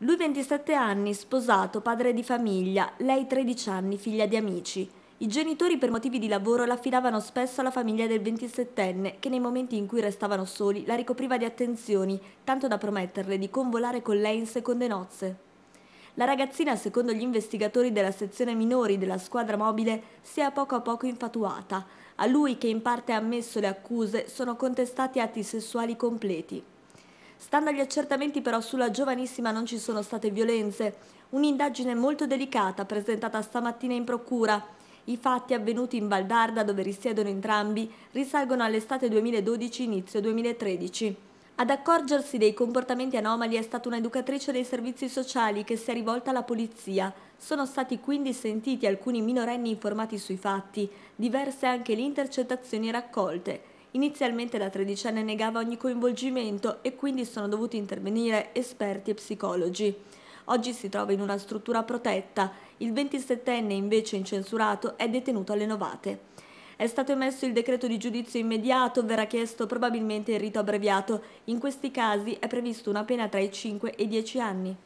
Lui 27 anni, sposato, padre di famiglia, lei 13 anni, figlia di amici. I genitori per motivi di lavoro l'affidavano spesso alla famiglia del 27enne, che nei momenti in cui restavano soli la ricopriva di attenzioni, tanto da prometterle di convolare con lei in seconde nozze. La ragazzina, secondo gli investigatori della sezione minori della squadra mobile, si è a poco a poco infatuata. A lui, che in parte ha ammesso le accuse, sono contestati atti sessuali completi. Stando agli accertamenti però sulla giovanissima non ci sono state violenze. Un'indagine molto delicata presentata stamattina in procura. I fatti avvenuti in Valdarda, dove risiedono entrambi, risalgono all'estate 2012-inizio 2013. Ad accorgersi dei comportamenti anomali è stata un'educatrice dei servizi sociali che si è rivolta alla polizia. Sono stati quindi sentiti alcuni minorenni informati sui fatti, diverse anche le intercettazioni raccolte. Inizialmente la tredicenne negava ogni coinvolgimento e quindi sono dovuti intervenire esperti e psicologi. Oggi si trova in una struttura protetta, il 27enne invece incensurato è detenuto alle novate. È stato emesso il decreto di giudizio immediato, verrà chiesto probabilmente il rito abbreviato. In questi casi è previsto una pena tra i 5 e i 10 anni.